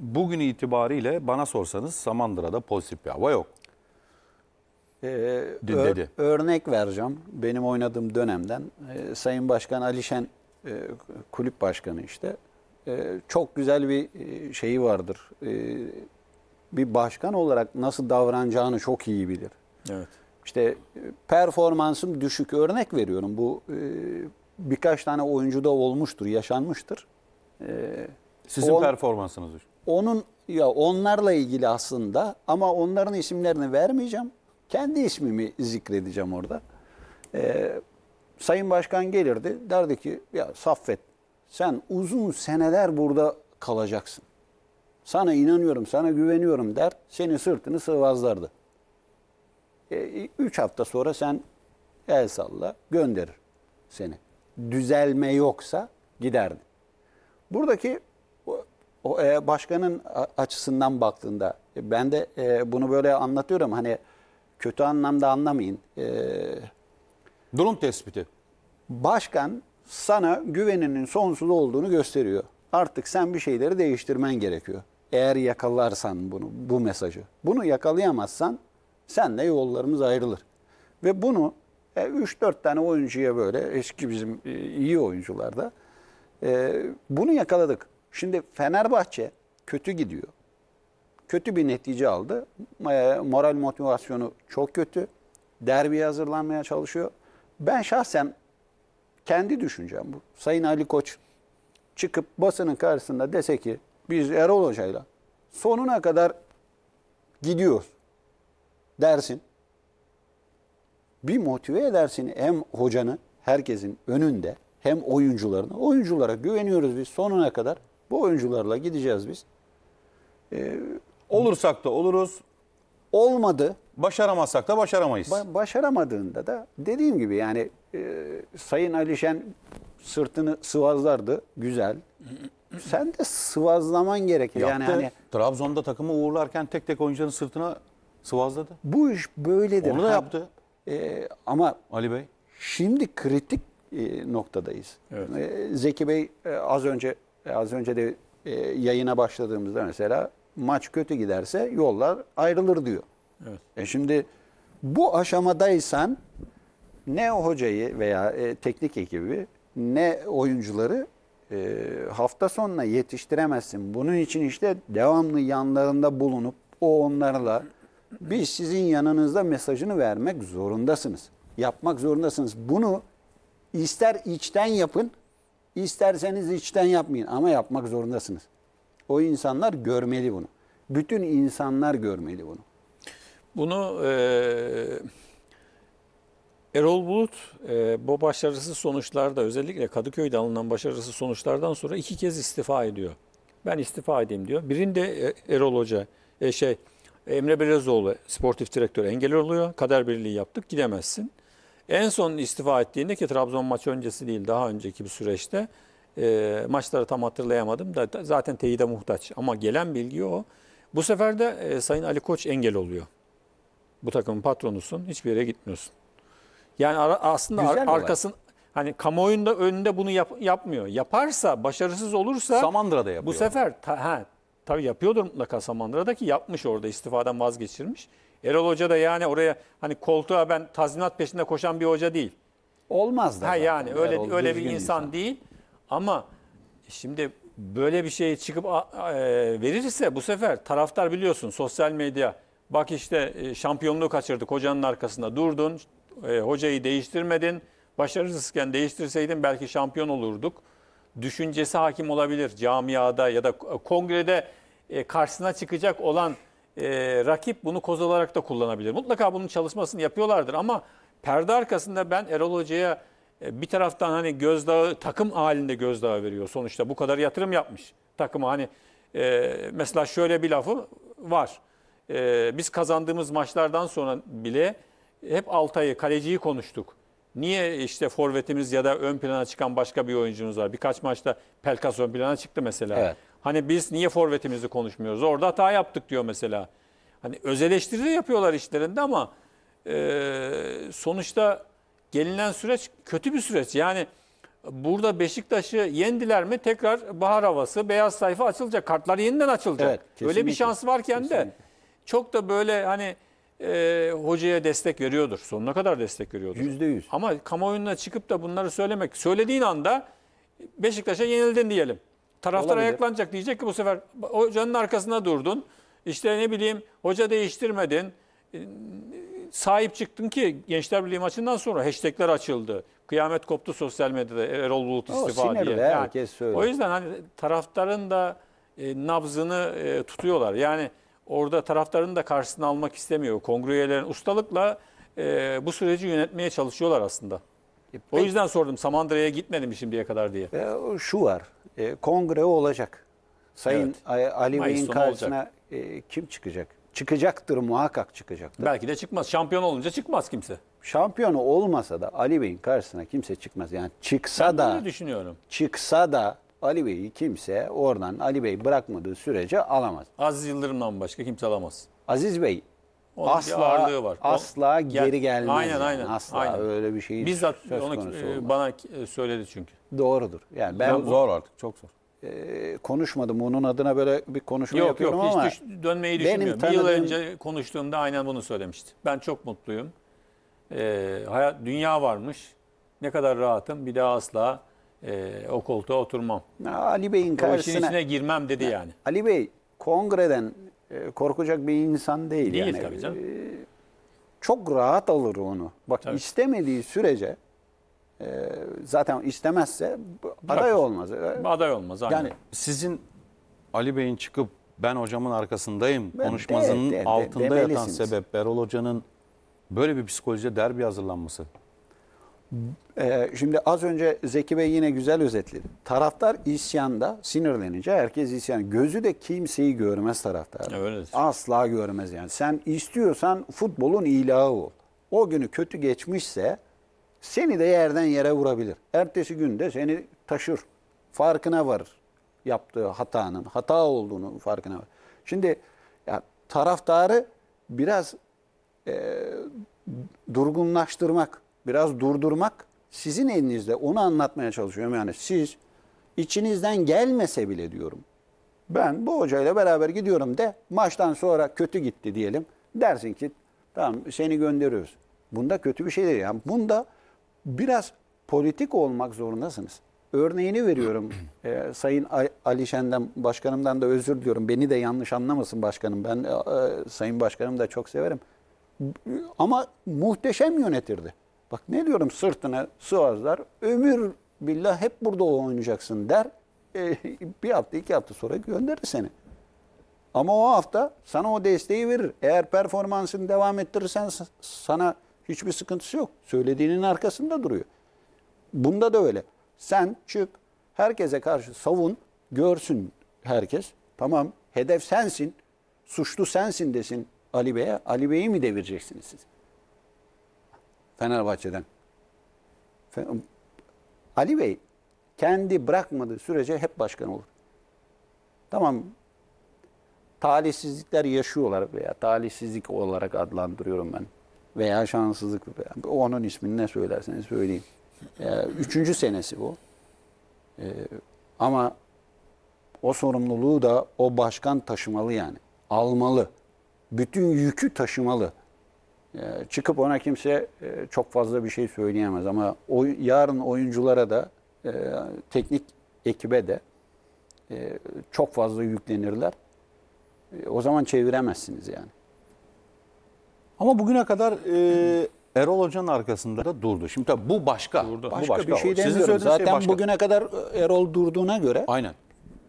bugün itibariyle bana sorsanız Samandıra'da pozitif bir hava yok. Ee, Dün ör, dedi. Örnek vereceğim. Benim oynadığım dönemden e, Sayın Başkan Alişen e, kulüp başkanı işte e, çok güzel bir e, şeyi vardır. E, bir başkan olarak nasıl davranacağını çok iyi bilir. Evet. İşte e, performansım düşük örnek veriyorum. Bu e, birkaç tane oyuncuda olmuştur, yaşanmıştır. E, Sizin Ol, performansınız düşük onun ya onlarla ilgili aslında ama onların isimlerini vermeyeceğim. Kendi ismimi zikredeceğim orada. Ee, Sayın Başkan gelirdi derdi ki ya Saffet sen uzun seneler burada kalacaksın. Sana inanıyorum, sana güveniyorum der. Seni sırtını sıvazlardı. E, ee, üç hafta sonra sen el salla gönderir seni. Düzelme yoksa giderdi Buradaki o e, başkanın açısından baktığında e, ben de e, bunu böyle anlatıyorum hani kötü anlamda anlamayın. E, Durum tespiti. Başkan sana güveninin sonsuz olduğunu gösteriyor. Artık sen bir şeyleri değiştirmen gerekiyor. Eğer yakalarsan bunu, bu mesajı. Bunu yakalayamazsan sen de yollarımız ayrılır. Ve bunu e, 3-4 tane oyuncuya böyle eski bizim e, iyi oyuncularda e, bunu yakaladık. Şimdi Fenerbahçe kötü gidiyor. Kötü bir netice aldı. E, moral motivasyonu çok kötü. Derbiye hazırlanmaya çalışıyor. Ben şahsen kendi düşüncem bu. Sayın Ali Koç çıkıp basının karşısında dese ki biz Erol Hoca'yla sonuna kadar gidiyoruz dersin. Bir motive edersin hem hocanı herkesin önünde hem oyuncularını. Oyunculara güveniyoruz biz sonuna kadar. Bu oyuncularla gideceğiz biz. Ee, Olursak da oluruz. olmadı. Başaramazsak da başaramayız. Ba- başaramadığında da dediğim gibi yani e, Sayın Alişen sırtını sıvazlardı. Güzel. Sen de sıvazlaman gerekir. Yani Yaptı. hani Trabzon'da takımı uğurlarken tek tek oyuncuların sırtına sıvazladı. bu iş böyledir. Onu da Ha- yaptı E, ama Ali Bey. Şimdi kritik e, noktadayız. E, Zeki Bey e, az önce e, az önce de e, yayına başladığımızda mesela maç kötü giderse yollar ayrılır diyor. Evet. E şimdi bu aşamadaysan ne hocayı veya e, teknik ekibi ne oyuncuları e, hafta sonuna yetiştiremezsin. Bunun için işte devamlı yanlarında bulunup o onlarla biz sizin yanınızda mesajını vermek zorundasınız. Yapmak zorundasınız. Bunu ister içten yapın İsterseniz içten yapmayın ama yapmak zorundasınız. O insanlar görmeli bunu. Bütün insanlar görmeli bunu. Bunu e, Erol Bulut e, bu başarısız sonuçlarda özellikle Kadıköy'de alınan başarısız sonuçlardan sonra iki kez istifa ediyor. Ben istifa edeyim diyor. Birinde e, Erol Hoca e, şey Emre Belezoğlu sportif direktör engel oluyor. Kader birliği yaptık gidemezsin. En son istifa ettiğinde ki Trabzon maçı öncesi değil daha önceki bir süreçte e, maçları tam hatırlayamadım da zaten teyide muhtaç. Ama gelen bilgi o. Bu sefer de e, Sayın Ali Koç engel oluyor. Bu takımın patronusun. Hiçbir yere gitmiyorsun. Yani ara, aslında ar, arkasın hani kamuoyunda önünde bunu yap, yapmıyor. Yaparsa, başarısız olursa Samandıra'da yapıyor. Bu sefer ta, ha, Tabii yapıyordur mutlaka Samandıra'daki yapmış orada istifadan vazgeçirmiş. Erol Hoca da yani oraya hani koltuğa ben tazminat peşinde koşan bir hoca değil. Olmaz da. Ha zaten. yani öyle Erol öyle bir insan, insan değil. Ama şimdi böyle bir şey çıkıp e, verirse bu sefer taraftar biliyorsun sosyal medya bak işte e, şampiyonluğu kaçırdık hocanın arkasında durdun. E, hocayı değiştirmedin. Başarısızken değiştirseydin belki şampiyon olurduk düşüncesi hakim olabilir camiada ya da kongrede e, karşısına çıkacak olan e, rakip bunu koz olarak da kullanabilir. Mutlaka bunun çalışmasını yapıyorlardır ama perde arkasında ben Erol Hoca'ya e, bir taraftan hani gözdağı takım halinde gözdağı veriyor. Sonuçta bu kadar yatırım yapmış takımı hani e, mesela şöyle bir lafı var. E, biz kazandığımız maçlardan sonra bile hep Altay'ı, kaleciyi konuştuk. Niye işte forvetimiz ya da ön plana çıkan başka bir oyuncumuz var? Birkaç maçta Pelkas ön plana çıktı mesela. Evet. Hani biz niye forvetimizi konuşmuyoruz? Orada hata yaptık diyor mesela. Hani öz eleştiri de yapıyorlar işlerinde ama e, sonuçta gelinen süreç kötü bir süreç. Yani burada Beşiktaş'ı yendiler mi tekrar bahar havası, beyaz sayfa açılacak. Kartlar yeniden açılacak. Evet, Öyle bir şans varken kesinlikle. de çok da böyle hani e, hocaya destek veriyordur. Sonuna kadar destek veriyordur. Yüzde yüz. Ama kamuoyuna çıkıp da bunları söylemek, söylediğin anda Beşiktaş'a yenildin diyelim. Taraftar Olabilir. ayaklanacak diyecek ki bu sefer hocanın arkasında durdun. İşte ne bileyim hoca değiştirmedin. Sahip çıktın ki Gençler Birliği maçından sonra hashtagler açıldı. Kıyamet koptu sosyal medyada Erol Bulut istifa o, diye. herkes söylüyor. O yüzden hani taraftarın da e, nabzını e, tutuyorlar. Yani orada taraftarını da karşısına almak istemiyor. Kongre üyelerin ustalıkla e, bu süreci yönetmeye çalışıyorlar aslında. E, o yüzden sordum Samandıra'ya gitmedim şimdiye kadar diye. E, şu var, e, kongre olacak. Sayın evet. Ali Mayıs Bey'in karşısına e, kim çıkacak? Çıkacaktır muhakkak çıkacaktır. Belki de çıkmaz. Şampiyon olunca çıkmaz kimse. Şampiyonu olmasa da Ali Bey'in karşısına kimse çıkmaz. Yani çıksa Ben da düşünüyorum. çıksa da Ali Bey'i kimse oradan Ali Bey bırakmadığı sürece alamaz. Aziz Yıldırım'dan başka kimse alamaz. Aziz Bey Onun asla ağırlığı var. asla O- geri gelmez. Aynen, yani. aynen, Asla aynen. öyle bir şey Bizzat söz onu konusu e, olmaz. bana e, söyledi çünkü. Doğrudur. Yani ben Zor, zor artık çok zor. e, konuşmadım. Onun adına böyle bir konuşma Yok yapıyorum yok ama hiç düş- dönmeyi benim düşünmüyorum. Bir yıl önce konuştuğumda aynen bunu söylemişti. Ben çok mutluyum. Ee, hayat dünya varmış. Ne kadar rahatım. Bir daha asla e, o koltuğa oturmam. Ali Bey'in O işin içine girmem dedi yani. Ali Bey kongreden e, korkacak bir insan değil. Değil yani. tabii canım. E, Çok rahat alır onu. Bak Tabii. istemediği sürece e, zaten istemezse bu- aday olmaz. E, Aday olmaz. Aynen. Yani sizin Ali Bey'in çıkıp ben hocamın arkasındayım Ben- konuşmasının de- de- de- altında yatan sebep Berol Hoca'nın böyle bir psikolojide derbi hazırlanması. Ee, şimdi az önce Zeki Bey yine güzel özetledi. Taraftar isyanda sinirlenince herkes isyan. Gözü de kimseyi görmez taraftar. Öyle. Asla görmez yani. Sen istiyorsan futbolun ilahı ol. O günü kötü geçmişse seni de yerden yere vurabilir. Ertesi günde seni taşır. Farkına varır yaptığı hatanın, hata olduğunu farkına varır. Şimdi ya, taraftarı biraz e, durgunlaştırmak biraz durdurmak sizin elinizde. Onu anlatmaya çalışıyorum. Yani siz içinizden gelmese bile diyorum. Ben bu hocayla beraber gidiyorum de maçtan sonra kötü gitti diyelim. Dersin ki tamam seni gönderiyoruz. Bunda kötü bir şey değil. Yani bunda biraz politik olmak zorundasınız. Örneğini veriyorum. e, Sayın Ali Şen'den, başkanımdan da özür diliyorum. Beni de yanlış anlamasın başkanım. Ben e, e Sayın Başkanım da çok severim. Ama muhteşem yönetirdi. Bak ne diyorum sırtına su sıvazlar. Ömür billah hep burada oynayacaksın der. E, bir hafta iki hafta sonra gönderir seni. Ama o hafta sana o desteği verir. Eğer performansını devam ettirirsen sana hiçbir sıkıntısı yok. Söylediğinin arkasında duruyor. Bunda da öyle. Sen çık herkese karşı savun görsün herkes. Tamam hedef sensin suçlu sensin desin Ali Bey'e. Ali Bey'i mi devireceksiniz siz? Fenerbahçe'den. Ali Bey kendi bırakmadığı sürece hep başkan olur. Tamam talihsizlikler yaşıyorlar veya talihsizlik olarak adlandırıyorum ben. Veya şanssızlık. Veya, onun ismini ne söylerseniz söyleyeyim. Ee, üçüncü senesi bu. Ee, ama o sorumluluğu da o başkan taşımalı yani. Almalı. Bütün yükü taşımalı. Ee, çıkıp ona kimse e, çok fazla bir şey söyleyemez ama o, yarın oyunculara da e, teknik ekibe de e, çok fazla yüklenirler. O zaman çeviremezsiniz yani. Ama bugüne kadar e, Erol Hoca'nın arkasında da durdu. Şimdi tabii bu başka. Durdu. Başka, bu başka bir şey demiyorum. Şey Zaten şey başka. bugüne kadar Erol durduğuna göre Aynen.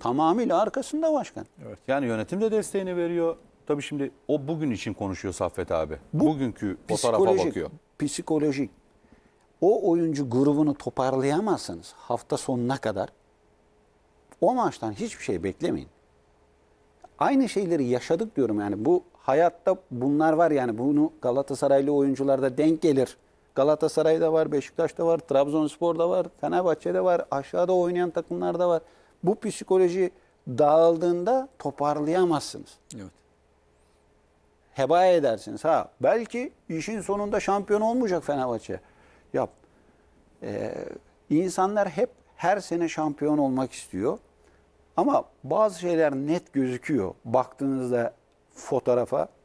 tamamıyla arkasında başkan. Evet. Yani yönetim de desteğini veriyor. Tabii şimdi o bugün için konuşuyor Saffet abi. Bu Bugünkü fotoğrafa bakıyor. Psikolojik. O oyuncu grubunu toparlayamazsanız hafta sonuna kadar o maçtan hiçbir şey beklemeyin. Aynı şeyleri yaşadık diyorum yani bu hayatta bunlar var yani bunu Galatasaraylı oyuncularda denk gelir. Galatasaray'da var, Beşiktaş'ta var, Trabzonspor'da var, Fenerbahçe'de var, aşağıda oynayan takımlarda var. Bu psikoloji dağıldığında toparlayamazsınız. Evet heba edersiniz. Ha belki işin sonunda şampiyon olmayacak Fenerbahçe. Yap. Ee, insanlar hep her sene şampiyon olmak istiyor. Ama bazı şeyler net gözüküyor. Baktığınızda fotoğrafa